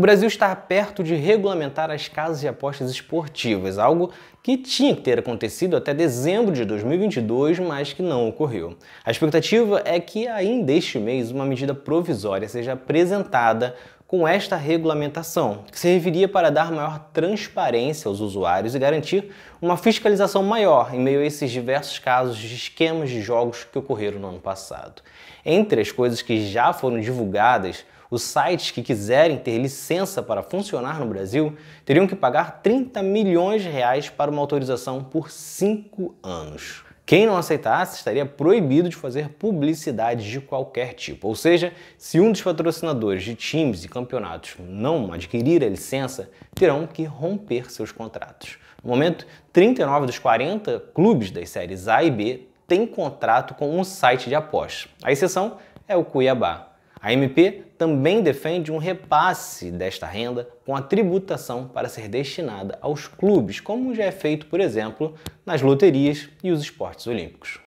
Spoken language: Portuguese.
o Brasil está perto de regulamentar as casas de apostas esportivas, algo que tinha que ter acontecido até dezembro de 2022, mas que não ocorreu. A expectativa é que ainda este mês uma medida provisória seja apresentada com esta regulamentação, que serviria para dar maior transparência aos usuários e garantir uma fiscalização maior em meio a esses diversos casos de esquemas de jogos que ocorreram no ano passado. Entre as coisas que já foram divulgadas, os sites que quiserem ter licença para funcionar no Brasil teriam que pagar 30 milhões de reais para uma autorização por cinco anos. Quem não aceitasse estaria proibido de fazer publicidade de qualquer tipo. Ou seja, se um dos patrocinadores de times e campeonatos não adquirir a licença, terão que romper seus contratos. No momento, 39 dos 40 clubes das séries A e B têm contrato com um site de aposta. A exceção é o Cuiabá, a MP também defende um repasse desta renda com a tributação para ser destinada aos clubes, como já é feito, por exemplo, nas loterias e os esportes olímpicos.